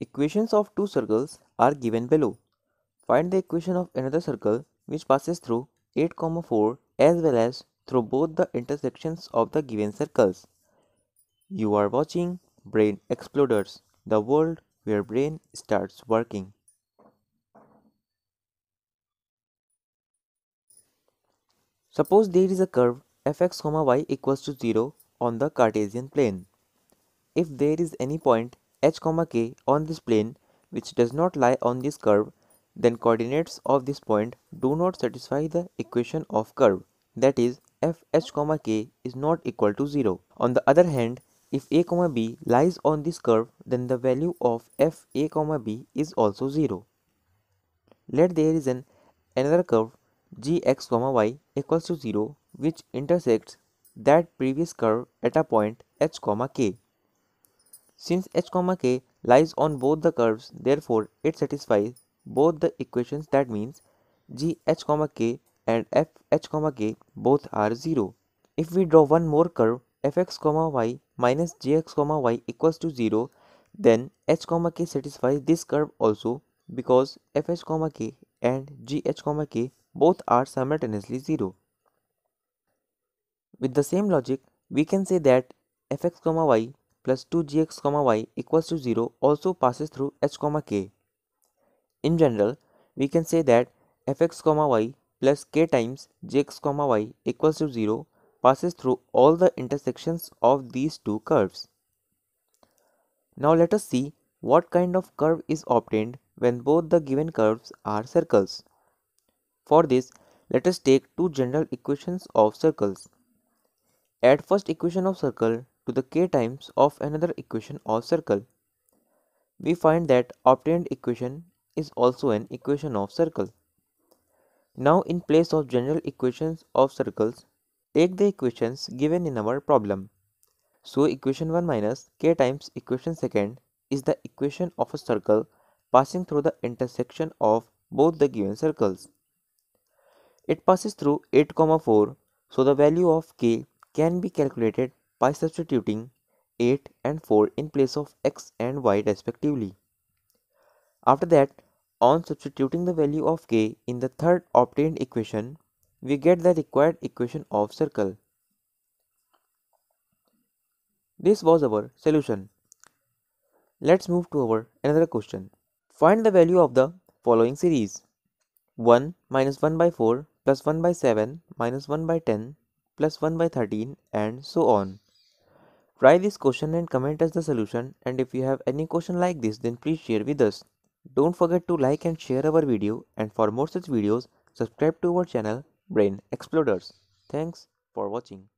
Equations of two circles are given below. Find the equation of another circle which passes through 8, 4 as well as through both the intersections of the given circles. You are watching Brain Exploders, the world where brain starts working. Suppose there is a curve fx, y equals to 0 on the Cartesian plane. If there is any point h, k on this plane which does not lie on this curve, then coordinates of this point do not satisfy the equation of curve, that is f h, k is not equal to 0. On the other hand, if a, b lies on this curve, then the value of f a, b is also 0. Let there is an another curve gx, comma, y equals to 0 which intersects that previous curve at a point H, comma, k. Since h, k lies on both the curves, therefore it satisfies both the equations that means gh, k and fh, k both are 0. If we draw one more curve fx, y minus gx, y equals to 0, then h, k satisfies this curve also because fh, k and gh, k both are simultaneously 0. With the same logic, we can say that fx, y plus 2gx comma y equals to 0 also passes through h comma k. In general, we can say that fx comma y plus k times gx comma y equals to 0 passes through all the intersections of these two curves. Now let us see what kind of curve is obtained when both the given curves are circles. For this, let us take two general equations of circles. At first equation of circle, to the k times of another equation or circle. We find that obtained equation is also an equation of circle. Now in place of general equations of circles, take the equations given in our problem. So equation 1 minus k times equation 2nd is the equation of a circle passing through the intersection of both the given circles. It passes through 8, 4 so the value of k can be calculated by substituting 8 and 4 in place of x and y respectively. After that, on substituting the value of k in the third obtained equation, we get the required equation of circle. This was our solution. Let's move to our another question. Find the value of the following series. 1 minus 1 by 4 plus 1 by 7 minus 1 by 10 plus 1 by 13 and so on. Try this question and comment us the solution and if you have any question like this then please share with us. Don't forget to like and share our video and for more such videos subscribe to our channel Brain Exploders. Thanks for watching.